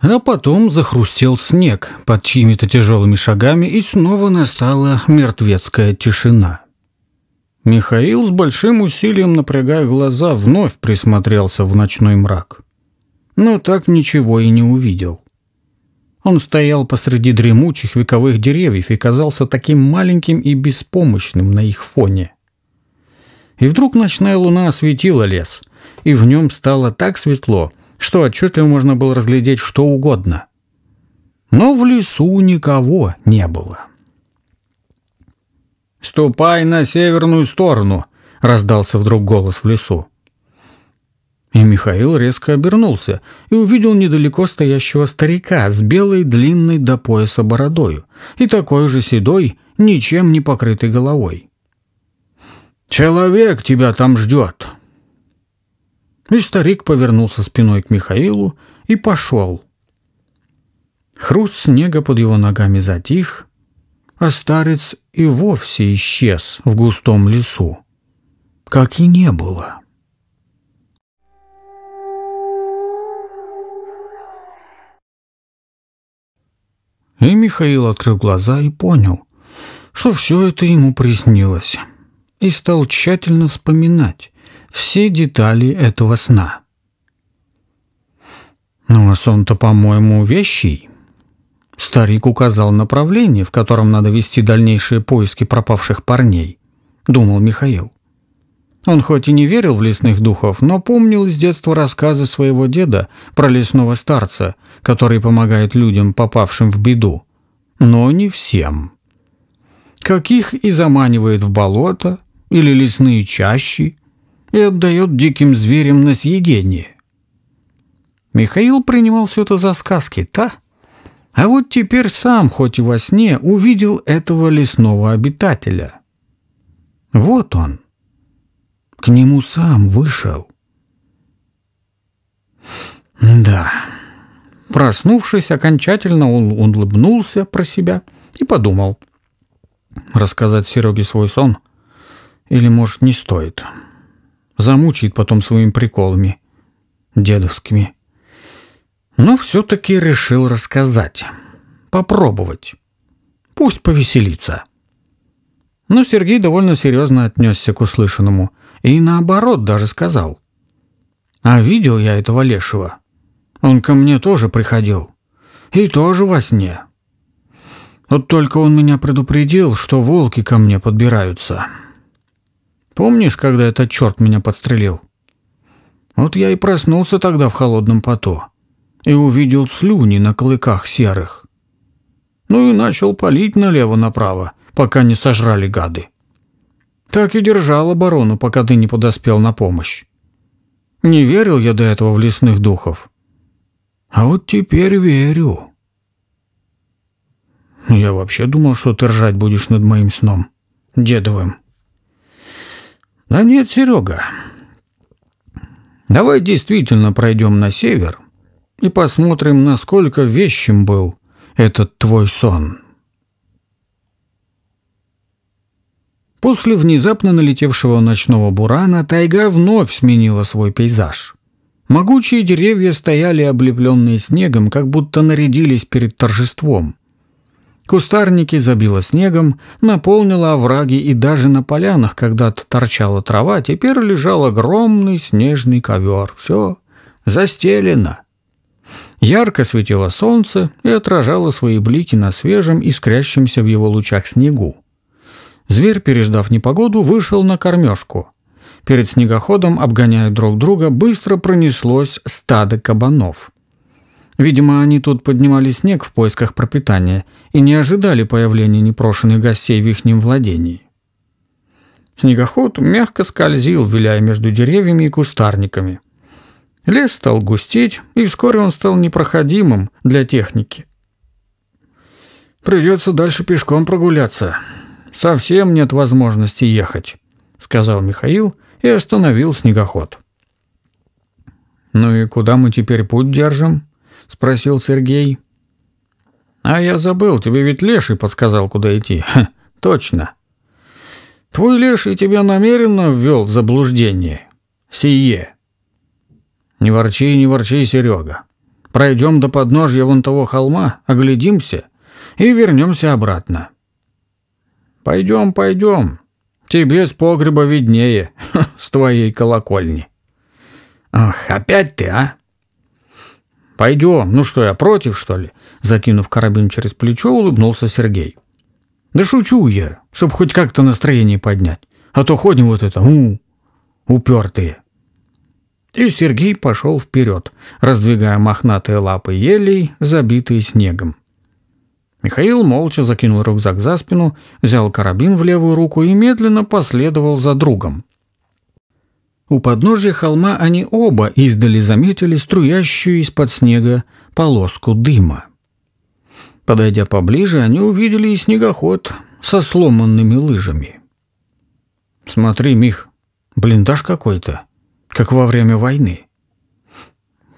А потом захрустел снег под чьими-то тяжелыми шагами, и снова настала мертвецкая тишина. Михаил с большим усилием, напрягая глаза, вновь присмотрелся в ночной мрак. Но так ничего и не увидел. Он стоял посреди дремучих вековых деревьев и казался таким маленьким и беспомощным на их фоне. И вдруг ночная луна осветила лес, и в нем стало так светло, что отчетливо можно было разглядеть что угодно. Но в лесу никого не было. «Ступай на северную сторону!» — раздался вдруг голос в лесу. И Михаил резко обернулся и увидел недалеко стоящего старика с белой длинной до пояса бородою и такой же седой, ничем не покрытой головой. «Человек тебя там ждет!» И старик повернулся спиной к Михаилу и пошел. Хруст снега под его ногами затих, а старец и вовсе исчез в густом лесу, как и не было. И Михаил открыл глаза и понял, что все это ему приснилось. И стал тщательно вспоминать, все детали этого сна. «Ну, а сон-то, по-моему, вещий». Старик указал направление, в котором надо вести дальнейшие поиски пропавших парней, думал Михаил. Он хоть и не верил в лесных духов, но помнил с детства рассказы своего деда про лесного старца, который помогает людям, попавшим в беду. Но не всем. Каких и заманивает в болото или лесные чащи, и отдает диким зверям на съедение. Михаил принимал все это за сказки, та? А вот теперь сам, хоть и во сне, увидел этого лесного обитателя. Вот он. К нему сам вышел. Да. Проснувшись окончательно, он, он улыбнулся про себя и подумал. Рассказать Сереге свой сон? Или, может, не стоит?» замучает потом своими приколами дедовскими. Но все-таки решил рассказать. Попробовать. Пусть повеселится. Но Сергей довольно серьезно отнесся к услышанному. И наоборот даже сказал. «А видел я этого лешего. Он ко мне тоже приходил. И тоже во сне. Вот только он меня предупредил, что волки ко мне подбираются». Помнишь, когда этот черт меня подстрелил? Вот я и проснулся тогда в холодном поту и увидел слюни на клыках серых. Ну и начал палить налево-направо, пока не сожрали гады. Так и держал оборону, пока ты не подоспел на помощь. Не верил я до этого в лесных духов. А вот теперь верю. Я вообще думал, что ты ржать будешь над моим сном. Дедовым. Да нет, Серега. Давай действительно пройдем на север и посмотрим, насколько вещим был этот твой сон. После внезапно налетевшего ночного бурана тайга вновь сменила свой пейзаж. Могучие деревья стояли облепленные снегом, как будто нарядились перед торжеством. Кустарники забило снегом, наполнило овраги, и даже на полянах когда-то торчала трава, а теперь лежал огромный снежный ковер. Все застелено. Ярко светило солнце и отражало свои блики на свежем, искрящемся в его лучах снегу. Зверь, переждав непогоду, вышел на кормежку. Перед снегоходом, обгоняя друг друга, быстро пронеслось стадо кабанов. Видимо, они тут поднимали снег в поисках пропитания и не ожидали появления непрошенных гостей в ихнем владении. Снегоход мягко скользил, виляя между деревьями и кустарниками. Лес стал густеть, и вскоре он стал непроходимым для техники. «Придется дальше пешком прогуляться. Совсем нет возможности ехать», — сказал Михаил и остановил снегоход. «Ну и куда мы теперь путь держим?» спросил Сергей. А я забыл, тебе ведь леший подсказал, куда идти. Ха, хм, точно. Твой леший тебя намеренно ввел в заблуждение. Сие. Не ворчи, не ворчи, Серега. Пройдем до подножья вон того холма, оглядимся и вернемся обратно. Пойдем, пойдем. Тебе с погреба виднее, с твоей колокольни. Ах, опять ты, а? «Пойдем, ну что, я против, что ли?» Закинув карабин через плечо, улыбнулся Сергей. «Да шучу я, чтобы хоть как-то настроение поднять, а то ходим вот это, у, упертые». И Сергей пошел вперед, раздвигая мохнатые лапы елей, забитые снегом. Михаил молча закинул рюкзак за спину, взял карабин в левую руку и медленно последовал за другом. У подножья холма они оба издали заметили струящую из-под снега полоску дыма. Подойдя поближе, они увидели и снегоход со сломанными лыжами. «Смотри, Мих, блиндаж какой-то, как во время войны».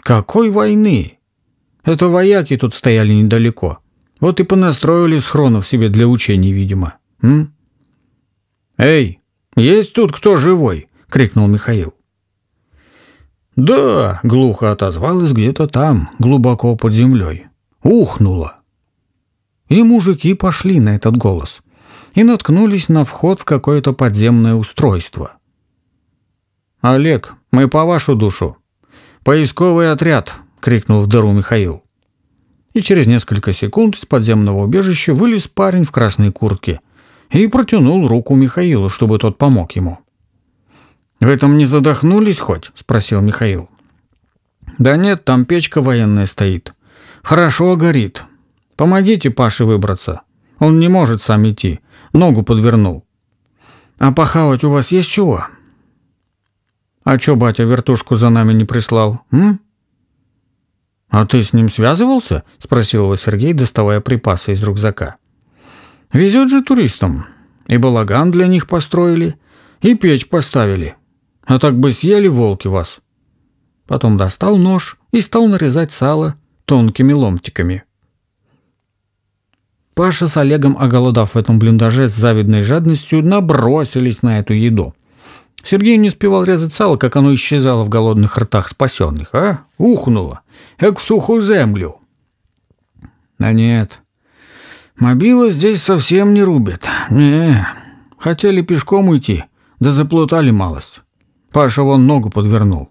«Какой войны? Это вояки тут стояли недалеко. Вот и понастроили схронов себе для учений, видимо. М? Эй, есть тут кто живой?» крикнул Михаил. «Да!» — глухо отозвалось где-то там, глубоко под землей. «Ухнуло!» И мужики пошли на этот голос и наткнулись на вход в какое-то подземное устройство. «Олег, мы по вашу душу!» «Поисковый отряд!» — крикнул в дыру Михаил. И через несколько секунд из подземного убежища вылез парень в красной куртке и протянул руку Михаилу, чтобы тот помог ему. «В этом не задохнулись хоть?» – спросил Михаил. «Да нет, там печка военная стоит. Хорошо горит. Помогите Паше выбраться. Он не может сам идти. Ногу подвернул». «А похавать у вас есть чего?» «А чё батя вертушку за нами не прислал, м?» «А ты с ним связывался?» – спросил его Сергей, доставая припасы из рюкзака. «Везет же туристам. И балаган для них построили, и печь поставили а так бы съели волки вас. Потом достал нож и стал нарезать сало тонкими ломтиками. Паша с Олегом, оголодав в этом блиндаже с завидной жадностью, набросились на эту еду. Сергей не успевал резать сало, как оно исчезало в голодных ртах спасенных, а? Ухнуло. Как в сухую землю. А нет. Мобила здесь совсем не рубят. Не. Хотели пешком уйти, да заплутали малость. Паша вон ногу подвернул.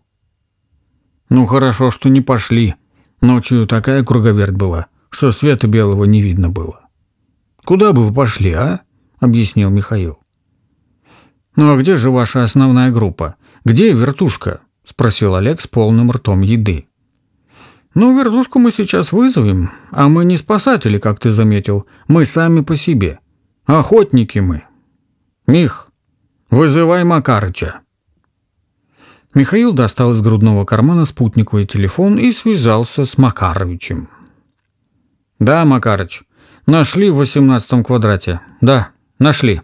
Ну хорошо, что не пошли. Ночью такая круговерть была, что света белого не видно было. Куда бы вы пошли, а? объяснил Михаил. Ну а где же ваша основная группа? Где вертушка? спросил Олег с полным ртом еды. Ну, вертушку мы сейчас вызовем, а мы не спасатели, как ты заметил, мы сами по себе. Охотники мы. Мих, вызывай Макарыча. Михаил достал из грудного кармана спутниковый телефон и связался с Макаровичем. «Да, Макарыч, нашли в восемнадцатом квадрате. Да, нашли.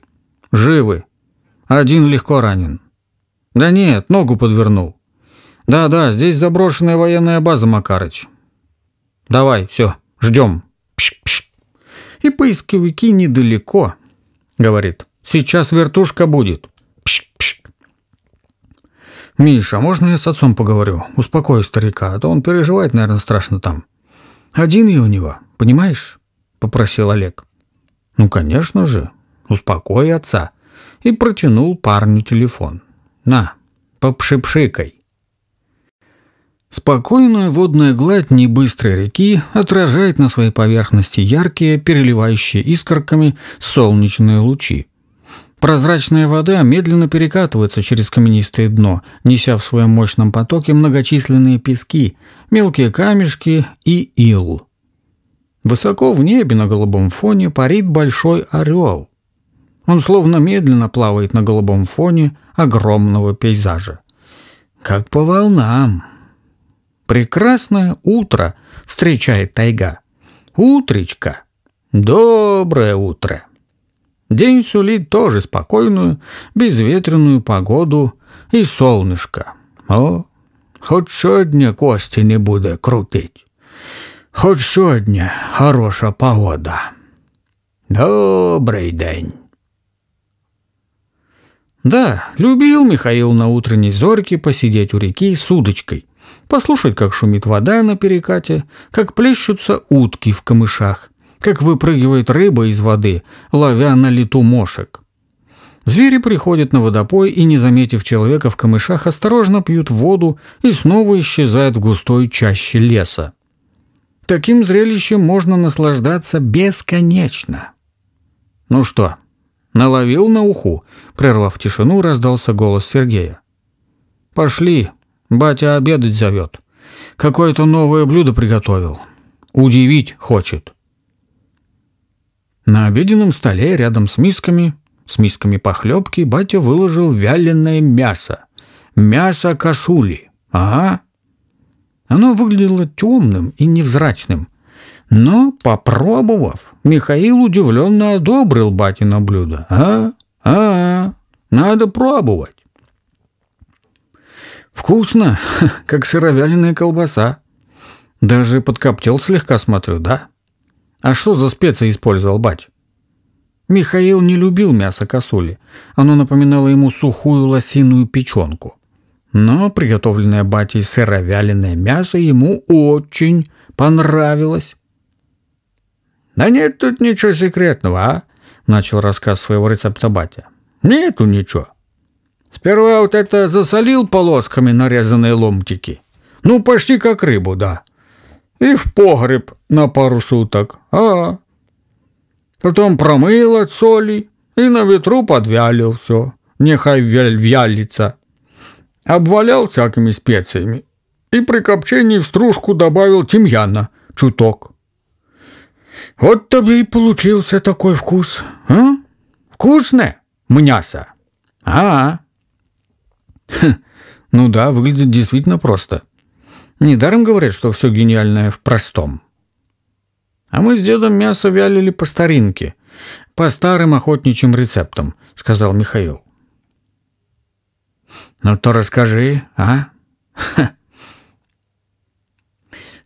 Живы. Один легко ранен. Да нет, ногу подвернул. Да-да, здесь заброшенная военная база, Макарыч. Давай, все, ждем. Пш -пш. И поисковики недалеко, говорит. Сейчас вертушка будет. «Миша, а можно я с отцом поговорю? Успокою старика, а то он переживает, наверное, страшно там». «Один я у него, понимаешь?» – попросил Олег. «Ну, конечно же. Успокой отца». И протянул парню телефон. «На, попшипшикай». Спокойная водная гладь небыстрой реки отражает на своей поверхности яркие, переливающие искорками солнечные лучи. Прозрачная вода медленно перекатывается через каменистое дно, неся в своем мощном потоке многочисленные пески, мелкие камешки и ил. Высоко в небе на голубом фоне парит большой орел. Он словно медленно плавает на голубом фоне огромного пейзажа. Как по волнам. Прекрасное утро встречает тайга. Утречка. Доброе утро. День сулит тоже спокойную, безветренную погоду и солнышко. О, хоть сегодня кости не буду крутить. Хоть сегодня хорошая погода. Добрый день. Да, любил Михаил на утренней зорьке посидеть у реки с удочкой, послушать, как шумит вода на перекате, как плещутся утки в камышах – как выпрыгивает рыба из воды, ловя на лету мошек. Звери приходят на водопой и, не заметив человека в камышах, осторожно пьют воду и снова исчезают в густой чаще леса. Таким зрелищем можно наслаждаться бесконечно. «Ну что, наловил на уху?» — прервав тишину, раздался голос Сергея. «Пошли, батя обедать зовет. Какое-то новое блюдо приготовил. Удивить хочет». На обеденном столе рядом с мисками, с мисками похлебки, батя выложил вяленое мясо. Мясо косули. Ага. Оно выглядело темным и невзрачным. Но, попробовав, Михаил удивленно одобрил батино блюдо. А? А? Надо пробовать. Вкусно, как сыровяленая колбаса. Даже подкоптел слегка, смотрю, да? А что за специи использовал бать? Михаил не любил мясо косули. Оно напоминало ему сухую лосиную печенку. Но приготовленное батей сыровяленое мясо ему очень понравилось. «Да нет тут ничего секретного, а?» — начал рассказ своего рецепта батя. «Нету ничего. Сперва вот это засолил полосками нарезанные ломтики. Ну, почти как рыбу, да и в погреб на пару суток. А, потом промыл от соли и на ветру подвялил все. Нехай вялится. Обвалял всякими специями и при копчении в стружку добавил тимьяна чуток. Вот тебе и получился такой вкус. А? Вкусное мясо? А, ну да, выглядит действительно просто. Недаром говорят, что все гениальное в простом. А мы с дедом мясо вялили по старинке, по старым охотничьим рецептам, сказал Михаил. Ну то расскажи, а? Ха.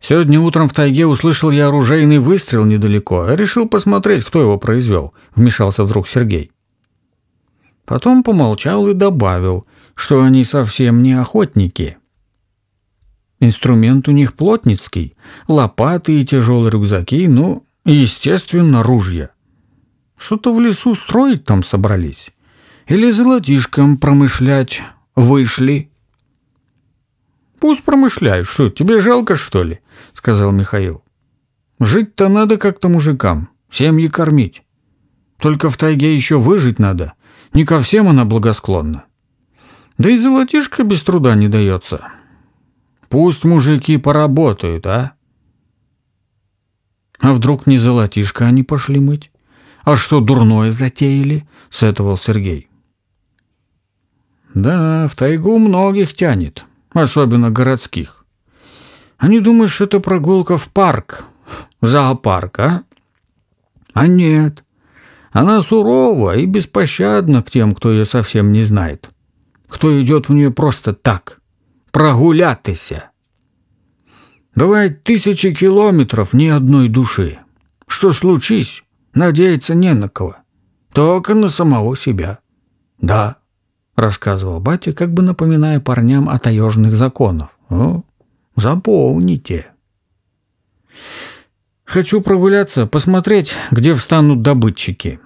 Сегодня утром в тайге услышал я оружейный выстрел недалеко, а решил посмотреть, кто его произвел, вмешался вдруг Сергей. Потом помолчал и добавил, что они совсем не охотники. — Инструмент у них плотницкий, лопаты и тяжелые рюкзаки, ну, естественно, ружья. Что-то в лесу строить там собрались. Или золотишком промышлять вышли. «Пусть промышляют. Что, тебе жалко, что ли?» — сказал Михаил. «Жить-то надо как-то мужикам, семьи кормить. Только в тайге еще выжить надо. Не ко всем она благосклонна. Да и золотишко без труда не дается. Пусть мужики поработают, а? А вдруг не золотишко они пошли мыть? А что, дурное затеяли? Сетовал Сергей. Да, в тайгу многих тянет, особенно городских. Они а думают, что это прогулка в парк, в зоопарк, а? А нет, она сурова и беспощадна к тем, кто ее совсем не знает, кто идет в нее просто так прогулятися. Бывает тысячи километров ни одной души. Что случись, надеяться не на кого. Только на самого себя. Да, рассказывал батя, как бы напоминая парням о таежных законах. запомните. Хочу прогуляться, посмотреть, где встанут добытчики.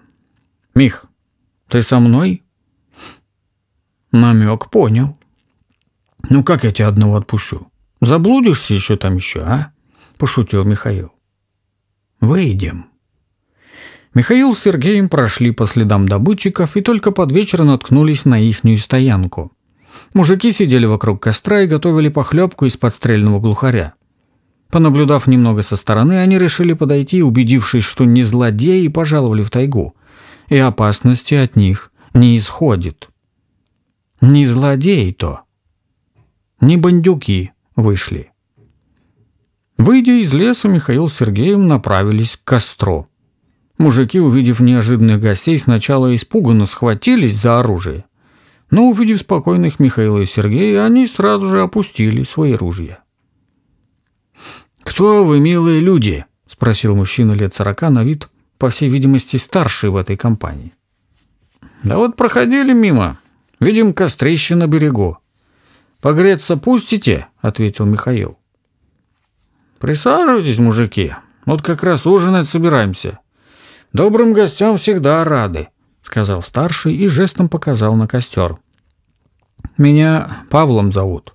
Мих, ты со мной? Намек понял. «Ну как я тебя одного отпущу? Заблудишься еще там еще, а?» – пошутил Михаил. «Выйдем». Михаил с Сергеем прошли по следам добытчиков и только под вечер наткнулись на ихнюю стоянку. Мужики сидели вокруг костра и готовили похлебку из подстрельного глухаря. Понаблюдав немного со стороны, они решили подойти, убедившись, что не злодеи, пожаловали в тайгу, и опасности от них не исходит. «Не злодеи то», не бандюки вышли. Выйдя из леса, Михаил с Сергеем направились к костру. Мужики, увидев неожиданных гостей, сначала испуганно схватились за оружие. Но, увидев спокойных Михаила и Сергея, они сразу же опустили свои ружья. «Кто вы, милые люди?» – спросил мужчина лет сорока на вид, по всей видимости, старший в этой компании. «Да вот проходили мимо. Видим кострище на берегу», «Погреться пустите?» – ответил Михаил. «Присаживайтесь, мужики. Вот как раз ужинать собираемся. Добрым гостям всегда рады», – сказал старший и жестом показал на костер. «Меня Павлом зовут».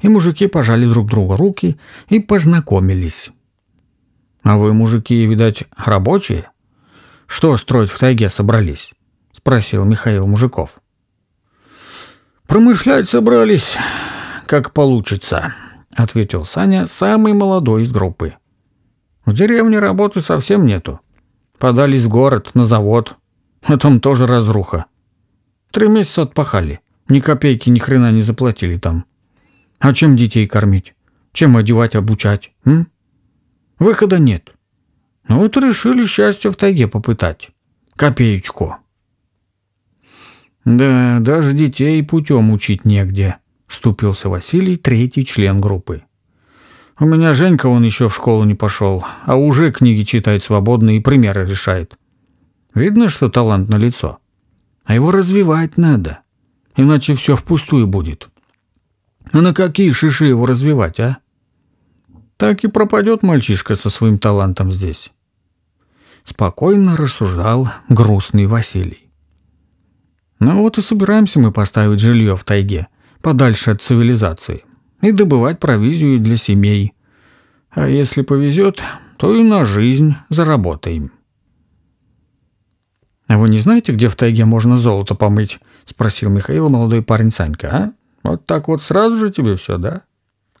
И мужики пожали друг другу руки и познакомились. «А вы, мужики, видать, рабочие? Что строить в тайге собрались?» – спросил Михаил мужиков. «Промышлять собрались, как получится», — ответил Саня, самый молодой из группы. «В деревне работы совсем нету. Подались в город, на завод. А там тоже разруха. Три месяца отпахали. Ни копейки, ни хрена не заплатили там. А чем детей кормить? Чем одевать, обучать? М? Выхода нет. Ну вот решили счастье в тайге попытать. Копеечку». «Да, даже детей путем учить негде», — вступился Василий, третий член группы. «У меня Женька, он еще в школу не пошел, а уже книги читает свободно и примеры решает. Видно, что талант на лицо. А его развивать надо, иначе все впустую будет. А на какие шиши его развивать, а? Так и пропадет мальчишка со своим талантом здесь». Спокойно рассуждал грустный Василий. Ну вот и собираемся мы поставить жилье в тайге, подальше от цивилизации, и добывать провизию для семей. А если повезет, то и на жизнь заработаем. «А вы не знаете, где в тайге можно золото помыть?» — спросил Михаил, молодой парень Санька. «А? Вот так вот сразу же тебе все, да?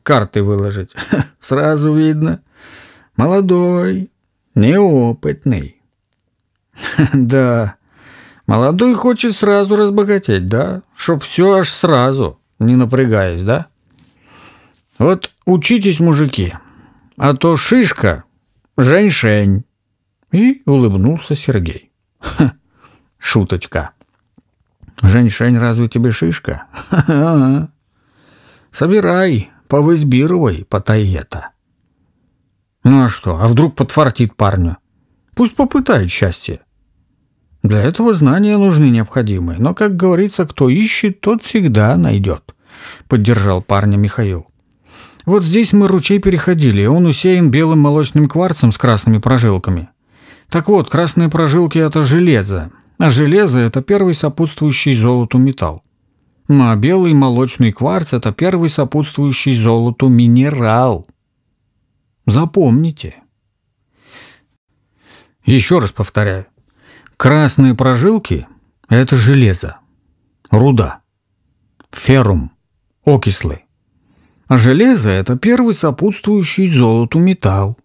Карты выложить? Сразу видно. Молодой, неопытный». «Да», Молодой хочет сразу разбогатеть, да? Чтоб все аж сразу, не напрягаясь, да? Вот учитесь, мужики, а то шишка – женьшень. И улыбнулся Сергей. Ха, шуточка. Женьшень разве тебе шишка? Ха-ха-ха. Собирай, повызбировай, потайета. Ну а что, а вдруг подфартит парню? Пусть попытает счастье. Для этого знания нужны необходимые, но, как говорится, кто ищет, тот всегда найдет», — поддержал парня Михаил. «Вот здесь мы ручей переходили, он усеян белым молочным кварцем с красными прожилками. Так вот, красные прожилки — это железо, а железо — это первый сопутствующий золоту металл. Ну а белый молочный кварц – это первый сопутствующий золоту минерал. Запомните. Еще раз повторяю. Красные прожилки – это железо, руда, феррум, окислы. А железо – это первый сопутствующий золоту металл.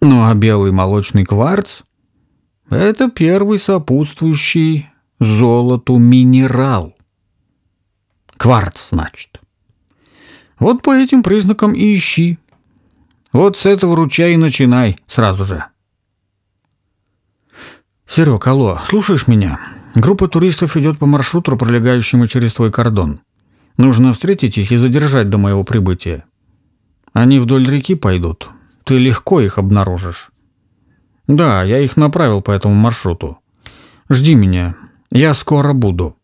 Ну а белый молочный кварц – это первый сопутствующий золоту минерал. Кварц, значит. Вот по этим признакам и ищи. Вот с этого ручья и начинай сразу же. «Серег, алло, слушаешь меня? Группа туристов идет по маршруту, пролегающему через твой кордон. Нужно встретить их и задержать до моего прибытия. Они вдоль реки пойдут. Ты легко их обнаружишь». «Да, я их направил по этому маршруту. Жди меня. Я скоро буду».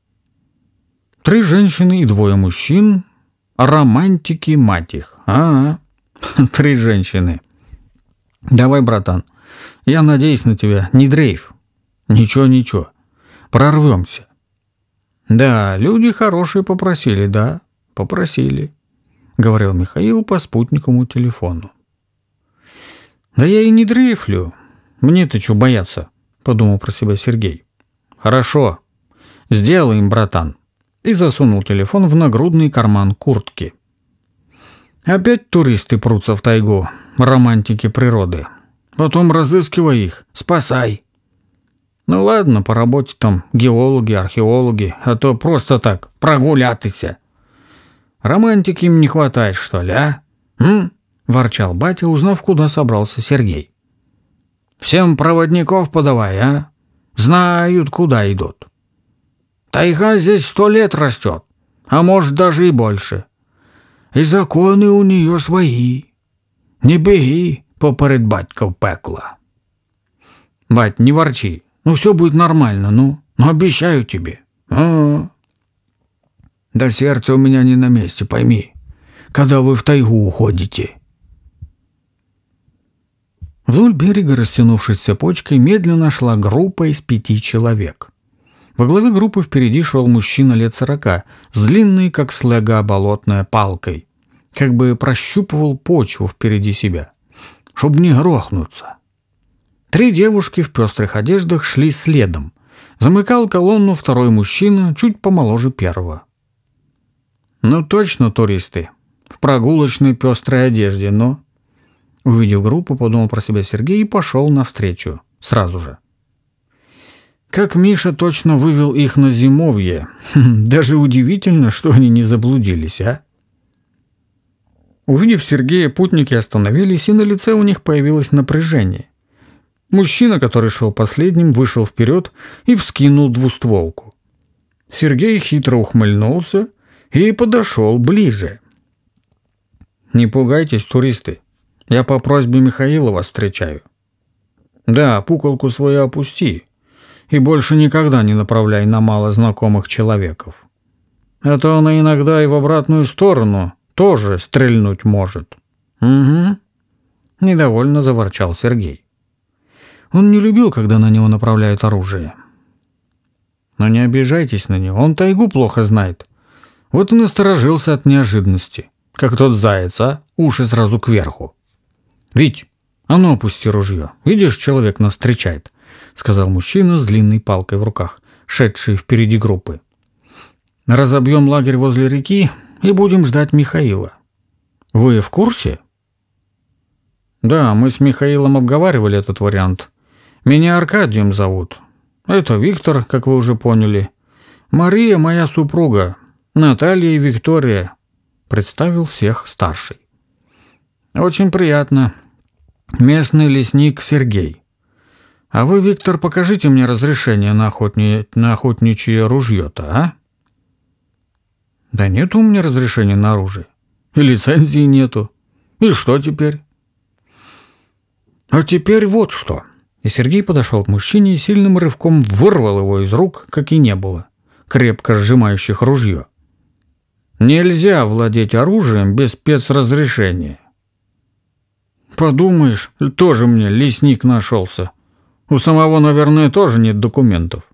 Три женщины и двое мужчин. Романтики мать их. А, -а, -а. три женщины. Давай, братан. Я надеюсь на тебя. Не дрейф. Ничего, ничего. Прорвемся. Да, люди хорошие попросили, да, попросили, говорил Михаил по спутниковому телефону. Да я и не дрейфлю. Мне-то чего бояться, подумал про себя Сергей. Хорошо. Сделаем, братан. И засунул телефон в нагрудный карман куртки. Опять туристы прутся в тайгу, романтики природы. Потом разыскивай их, спасай. Ну ладно, по работе там геологи, археологи, а то просто так прогуляться. Романтики им не хватает, что ли, а? М? Ворчал батя, узнав, куда собрался Сергей. Всем проводников подавай, а? Знают, куда идут. Тайга здесь сто лет растет, а может даже и больше. И законы у нее свои. Не беги поперед батьков пекло. Бать, не ворчи, ну, все будет нормально, ну. Ну, обещаю тебе. А -а -а. Да сердце у меня не на месте, пойми. Когда вы в тайгу уходите. Вдоль берега, растянувшись цепочкой, медленно шла группа из пяти человек. Во главе группы впереди шел мужчина лет сорока, с длинной, как слега, болотная палкой. Как бы прощупывал почву впереди себя, чтобы не грохнуться. Три девушки в пестрых одеждах шли следом. Замыкал колонну второй мужчина, чуть помоложе первого. «Ну точно туристы. В прогулочной пестрой одежде, но...» Увидев группу, подумал про себя Сергей и пошел навстречу. Сразу же. Как Миша точно вывел их на зимовье. Хм, даже удивительно, что они не заблудились, а? Увидев Сергея, путники остановились, и на лице у них появилось напряжение. Мужчина, который шел последним, вышел вперед и вскинул двустволку. Сергей хитро ухмыльнулся и подошел ближе. «Не пугайтесь, туристы. Я по просьбе Михаила вас встречаю. Да, пуколку свою опусти и больше никогда не направляй на мало знакомых человеков. А то она иногда и в обратную сторону тоже стрельнуть может». «Угу», — недовольно заворчал Сергей. Он не любил, когда на него направляют оружие. Но не обижайтесь на него, он тайгу плохо знает. Вот и насторожился от неожиданности, как тот заяц, а уши сразу кверху. «Вить, а ну опусти ружье, видишь, человек нас встречает», сказал мужчина с длинной палкой в руках, шедший впереди группы. «Разобьем лагерь возле реки и будем ждать Михаила. Вы в курсе?» «Да, мы с Михаилом обговаривали этот вариант», меня Аркадием зовут. Это Виктор, как вы уже поняли. Мария моя супруга. Наталья и Виктория. Представил всех старший. Очень приятно. Местный лесник Сергей. А вы, Виктор, покажите мне разрешение на, охотни... на охотничье ружье-то, а? Да нет у меня разрешения на оружие. И лицензии нету. И что теперь? А теперь вот что. И Сергей подошел к мужчине и сильным рывком вырвал его из рук, как и не было, крепко сжимающих ружье. Нельзя владеть оружием без спецразрешения. Подумаешь, тоже мне лесник нашелся. У самого, наверное, тоже нет документов.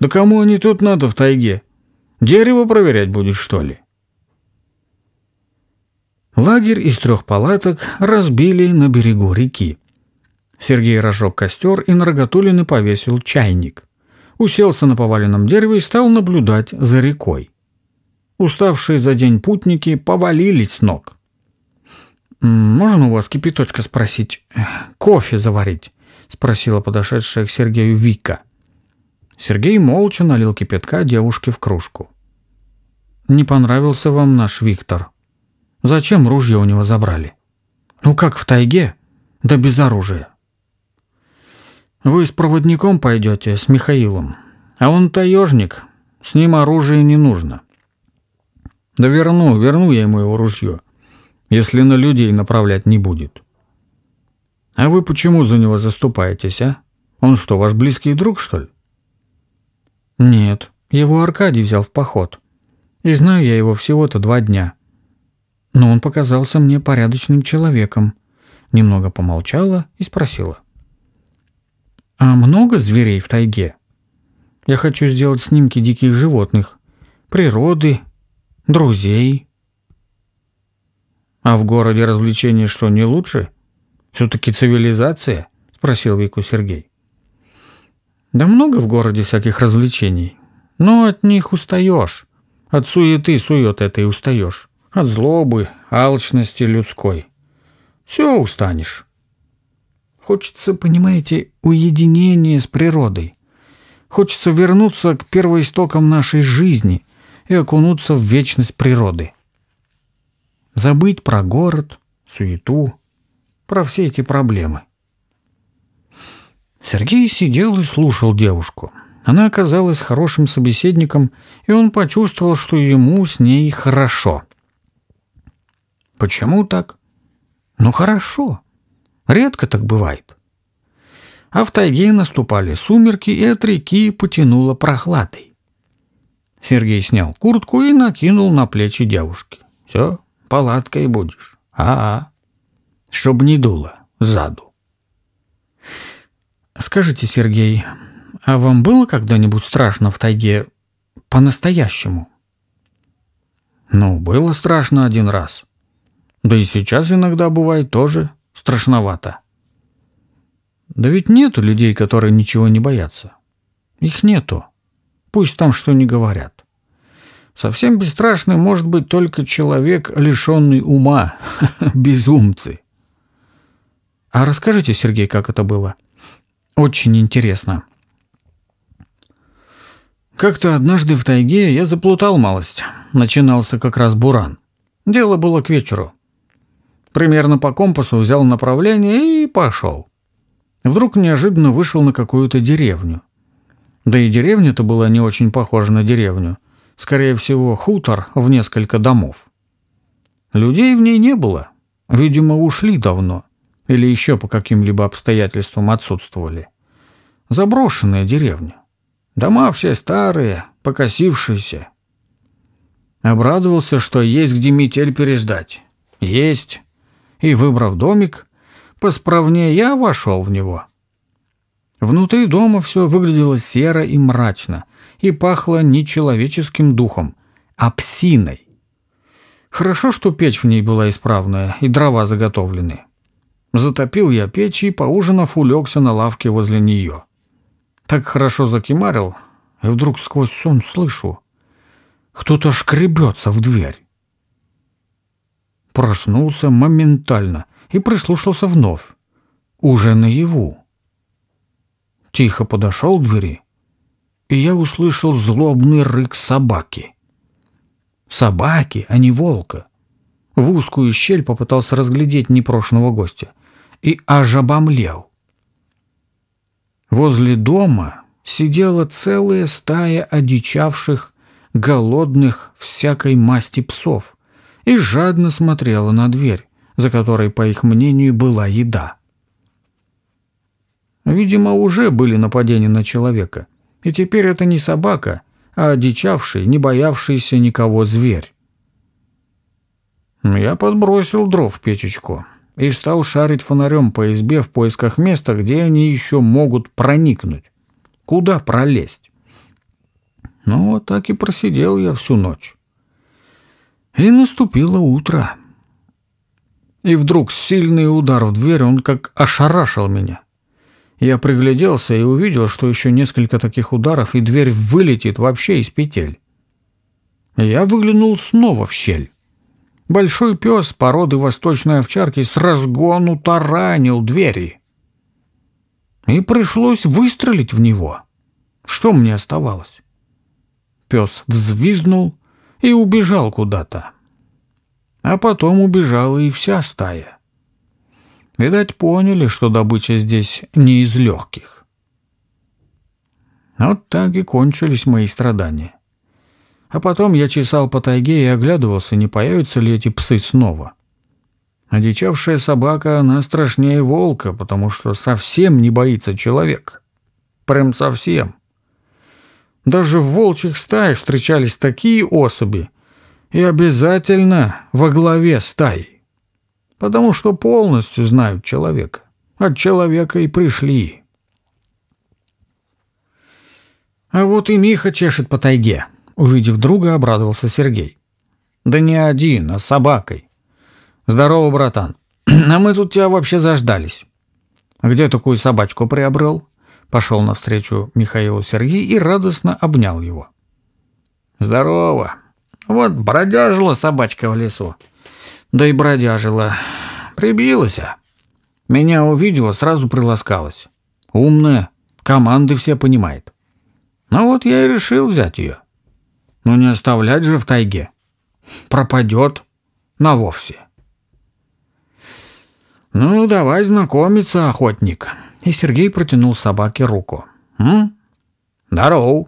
Да кому они тут надо в тайге? Дерево проверять будешь, что ли? Лагерь из трех палаток разбили на берегу реки. Сергей разжег костер, и на Рогатулины повесил чайник. Уселся на поваленном дереве и стал наблюдать за рекой. Уставшие за день путники повалились с ног. «Можно у вас кипяточка спросить? Кофе заварить?» — спросила подошедшая к Сергею Вика. Сергей молча налил кипятка девушке в кружку. «Не понравился вам наш Виктор. Зачем ружье у него забрали?» «Ну как в тайге? Да без оружия. Вы с проводником пойдете, с Михаилом. А он таежник, с ним оружие не нужно. Да верну, верну я ему его ружье, если на людей направлять не будет. А вы почему за него заступаетесь, а? Он что, ваш близкий друг, что ли? Нет, его Аркадий взял в поход. И знаю я его всего-то два дня. Но он показался мне порядочным человеком. Немного помолчала и спросила. А много зверей в тайге? Я хочу сделать снимки диких животных, природы, друзей. А в городе развлечения что, не лучше? Все-таки цивилизация? Спросил Вику Сергей. Да много в городе всяких развлечений, но от них устаешь. От суеты сует этой устаешь. От злобы, алчности людской. Все устанешь. Хочется, понимаете, уединения с природой. Хочется вернуться к первоистокам нашей жизни и окунуться в вечность природы. Забыть про город, суету, про все эти проблемы. Сергей сидел и слушал девушку. Она оказалась хорошим собеседником, и он почувствовал, что ему с ней хорошо. Почему так? Ну хорошо. Редко так бывает. А в тайге наступали сумерки, и от реки потянуло прохладой. Сергей снял куртку и накинул на плечи девушки. «Все, палаткой будешь. А-а. Чтоб не дуло сзаду». «Скажите, Сергей, а вам было когда-нибудь страшно в тайге по-настоящему?» «Ну, было страшно один раз. Да и сейчас иногда бывает тоже», страшновато. Да ведь нету людей, которые ничего не боятся. Их нету. Пусть там что не говорят. Совсем бесстрашный может быть только человек, лишенный ума, безумцы. А расскажите, Сергей, как это было? Очень интересно. Как-то однажды в тайге я заплутал малость. Начинался как раз буран. Дело было к вечеру. Примерно по компасу взял направление и пошел. Вдруг неожиданно вышел на какую-то деревню. Да и деревня-то была не очень похожа на деревню. Скорее всего, хутор в несколько домов. Людей в ней не было. Видимо, ушли давно. Или еще по каким-либо обстоятельствам отсутствовали. Заброшенная деревня. Дома все старые, покосившиеся. Обрадовался, что есть где метель переждать. Есть и, выбрав домик, посправнее я вошел в него. Внутри дома все выглядело серо и мрачно и пахло не человеческим духом, а псиной. Хорошо, что печь в ней была исправная и дрова заготовлены. Затопил я печь и, поужинав, улегся на лавке возле нее. Так хорошо закимарил, и вдруг сквозь сон слышу. Кто-то шкребется в дверь проснулся моментально и прислушался вновь. Уже наяву. Тихо подошел к двери, и я услышал злобный рык собаки. Собаки, а не волка. В узкую щель попытался разглядеть непрошенного гостя и аж обомлел. Возле дома сидела целая стая одичавших, голодных всякой масти псов и жадно смотрела на дверь, за которой, по их мнению, была еда. Видимо, уже были нападения на человека, и теперь это не собака, а одичавший, не боявшийся никого зверь. Я подбросил дров в печечку и стал шарить фонарем по избе в поисках места, где они еще могут проникнуть. Куда пролезть? Ну, так и просидел я всю ночь. И наступило утро. И вдруг сильный удар в дверь, он как ошарашил меня. Я пригляделся и увидел, что еще несколько таких ударов, и дверь вылетит вообще из петель. Я выглянул снова в щель. Большой пес породы восточной овчарки с разгону таранил двери. И пришлось выстрелить в него. Что мне оставалось? Пес взвизгнул, и убежал куда-то. А потом убежала и вся стая. Видать, поняли, что добыча здесь не из легких. Вот так и кончились мои страдания. А потом я чесал по тайге и оглядывался, не появятся ли эти псы снова. Одичавшая собака, она страшнее волка, потому что совсем не боится человека. Прям совсем. Даже в волчьих стаях встречались такие особи. И обязательно во главе стаи. Потому что полностью знают человека. От человека и пришли. А вот и Миха чешет по тайге. Увидев друга, обрадовался Сергей. Да не один, а с собакой. Здорово, братан. А мы тут тебя вообще заждались. Где такую собачку приобрел? пошел навстречу Михаилу Сергей и радостно обнял его. «Здорово! Вот бродяжила собачка в лесу. Да и бродяжила. Прибилась. А. Меня увидела, сразу приласкалась. Умная, команды все понимает. Ну вот я и решил взять ее. Ну не оставлять же в тайге. Пропадет. На вовсе. Ну, давай знакомиться, охотник и Сергей протянул собаке руку. «М? Здорово!»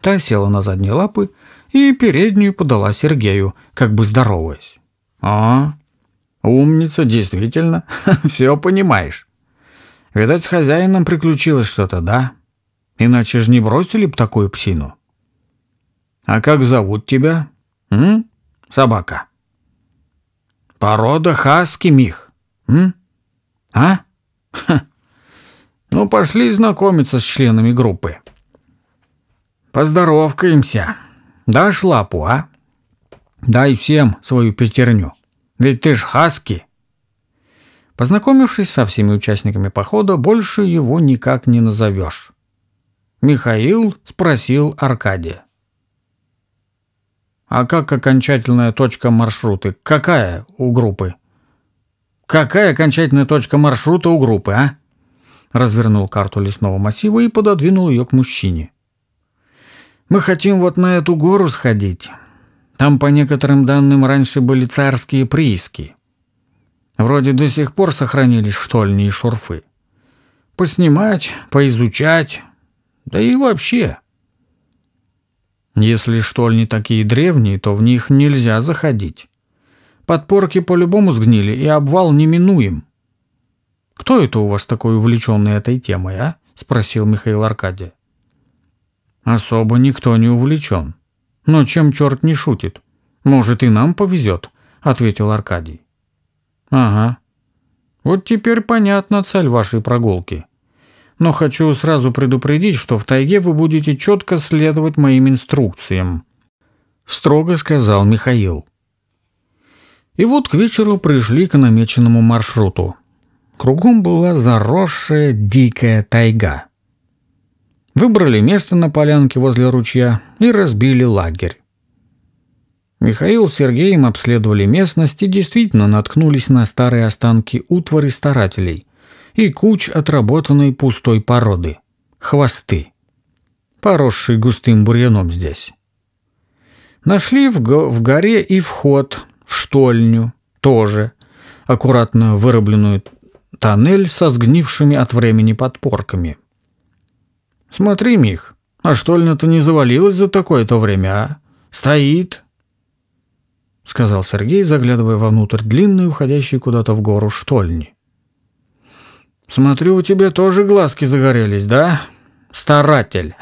Та села на задние лапы и переднюю подала Сергею, как бы здороваясь. «А, умница, действительно, все понимаешь. Видать, с хозяином приключилось что-то, да? Иначе же не бросили б такую псину». «А как зовут тебя?» «М? Собака». «Порода хаски, Мих. М? А? Ха. Ну, пошли знакомиться с членами группы. Поздоровкаемся. Дашь лапу, а? Дай всем свою пятерню. Ведь ты ж хаски. Познакомившись со всеми участниками похода, больше его никак не назовешь. Михаил спросил Аркадия. А как окончательная точка маршрута? Какая у группы? Какая окончательная точка маршрута у группы, а? развернул карту лесного массива и пододвинул ее к мужчине. «Мы хотим вот на эту гору сходить. Там, по некоторым данным, раньше были царские прииски. Вроде до сих пор сохранились штольни и шурфы. Поснимать, поизучать, да и вообще». Если штольни такие древние, то в них нельзя заходить. Подпорки по-любому сгнили, и обвал неминуем. «Кто это у вас такой увлеченный этой темой, а?» – спросил Михаил Аркадий. «Особо никто не увлечен. Но чем черт не шутит? Может, и нам повезет», – ответил Аркадий. «Ага. Вот теперь понятна цель вашей прогулки. Но хочу сразу предупредить, что в тайге вы будете четко следовать моим инструкциям», – строго сказал Михаил. И вот к вечеру пришли к намеченному маршруту. Кругом была заросшая дикая тайга. Выбрали место на полянке возле ручья и разбили лагерь. Михаил с Сергеем обследовали местность и действительно наткнулись на старые останки утвари старателей и куч отработанной пустой породы – хвосты, поросшие густым бурьяном здесь. Нашли в, го в горе и вход, в штольню тоже, аккуратно вырубленную тоннель со сгнившими от времени подпорками. «Смотри, Мих, а штольня-то не завалилась за такое-то время, а? Стоит!» — сказал Сергей, заглядывая вовнутрь длинной, уходящей куда-то в гору штольни. «Смотрю, у тебя тоже глазки загорелись, да? Старатель!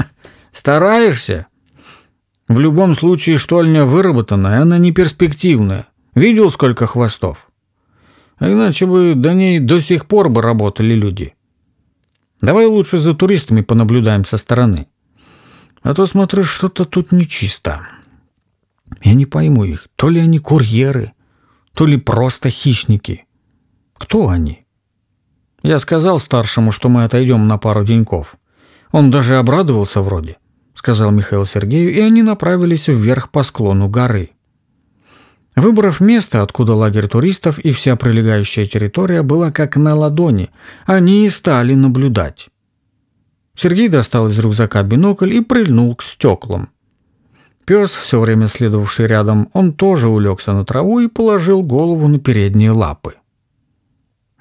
Стараешься?» «В любом случае штольня выработанная, она не перспективная. Видел, сколько хвостов?» А иначе бы до ней до сих пор бы работали люди. Давай лучше за туристами понаблюдаем со стороны. А то, смотрю, что-то тут нечисто. Я не пойму их, то ли они курьеры, то ли просто хищники. Кто они? Я сказал старшему, что мы отойдем на пару деньков. Он даже обрадовался вроде, сказал Михаил Сергею, и они направились вверх по склону горы. Выбрав место, откуда лагерь туристов и вся прилегающая территория была как на ладони, они и стали наблюдать. Сергей достал из рюкзака бинокль и прильнул к стеклам. Пес, все время следовавший рядом, он тоже улегся на траву и положил голову на передние лапы.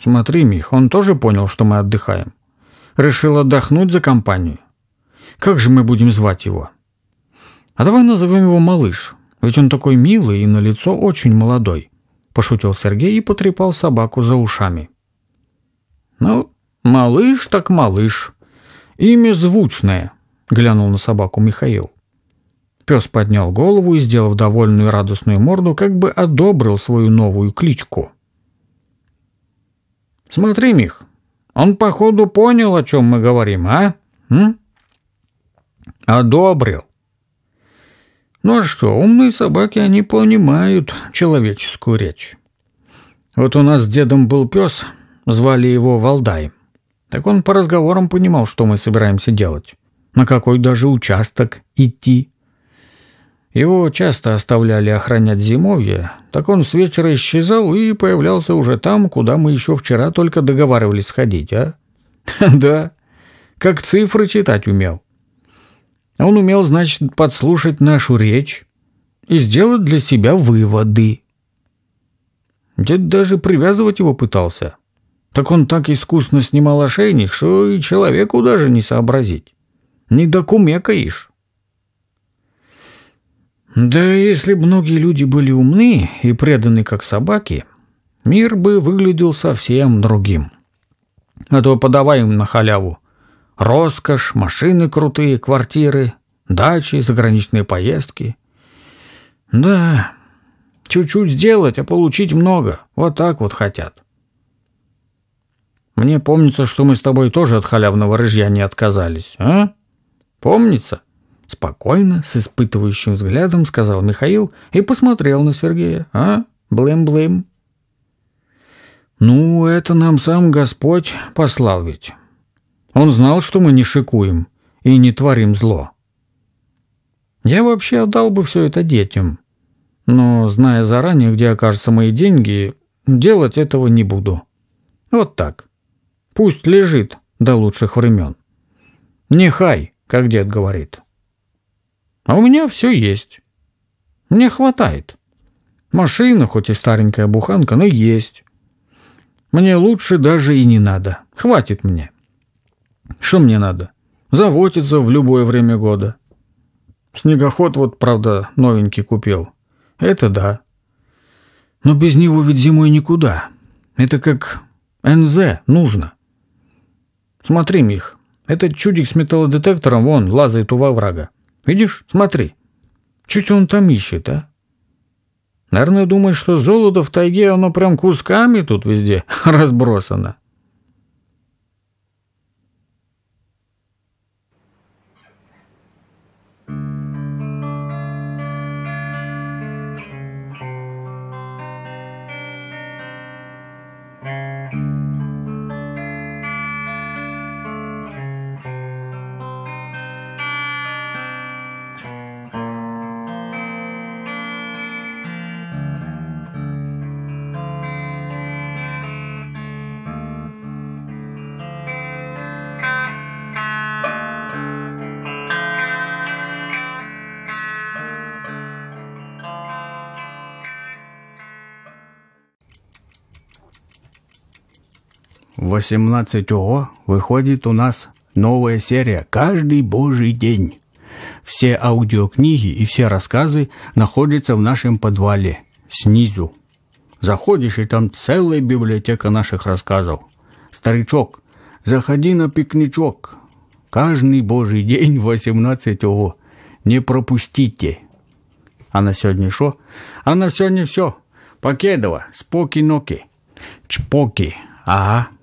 «Смотри, Мих, он тоже понял, что мы отдыхаем. Решил отдохнуть за компанию. Как же мы будем звать его?» «А давай назовем его Малыш. Ведь он такой милый и на лицо очень молодой», – пошутил Сергей и потрепал собаку за ушами. «Ну, малыш так малыш. Имя звучное», – глянул на собаку Михаил. Пес поднял голову и, сделав довольную радостную морду, как бы одобрил свою новую кличку. «Смотри, Мих, он, походу, понял, о чем мы говорим, а? М? Одобрил. Ну а что, умные собаки, они понимают человеческую речь. Вот у нас с дедом был пес, звали его Валдай. Так он по разговорам понимал, что мы собираемся делать, на какой даже участок идти. Его часто оставляли охранять зимовье, так он с вечера исчезал и появлялся уже там, куда мы еще вчера только договаривались сходить, а? Да, как цифры читать умел. Он умел, значит, подслушать нашу речь и сделать для себя выводы. Дед даже привязывать его пытался. Так он так искусно снимал ошейник, что и человеку даже не сообразить. Не докумекаешь. Да если б многие люди были умны и преданы как собаки, мир бы выглядел совсем другим. А то подавай им на халяву Роскошь, машины крутые, квартиры, дачи, заграничные поездки. Да, чуть-чуть сделать, а получить много. Вот так вот хотят. Мне помнится, что мы с тобой тоже от халявного рыжья не отказались, а? Помнится? Спокойно, с испытывающим взглядом, сказал Михаил и посмотрел на Сергея. А? Блэм, блэм. Ну, это нам сам Господь послал ведь. Он знал, что мы не шикуем и не творим зло. Я вообще отдал бы все это детям. Но, зная заранее, где окажутся мои деньги, делать этого не буду. Вот так. Пусть лежит до лучших времен. Не хай, как дед говорит. А у меня все есть. Мне хватает. Машина, хоть и старенькая буханка, но есть. Мне лучше даже и не надо. Хватит мне. Что мне надо? Заводится в любое время года. Снегоход вот, правда, новенький купил. Это да. Но без него ведь зимой никуда. Это как НЗ нужно. Смотри, Мих, этот чудик с металлодетектором вон лазает у врага. Видишь? Смотри. Чуть он там ищет, а? Наверное, думает, что золото в тайге, оно прям кусками тут везде разбросано. 18 ООО выходит у нас новая серия каждый божий день. Все аудиокниги и все рассказы находятся в нашем подвале, снизу. Заходишь, и там целая библиотека наших рассказов. Старичок, заходи на пикничок. Каждый божий день 18 ООО. Не пропустите. А на сегодня шо? А на сегодня все. Покедова, споки-ноки. Чпоки. Ага.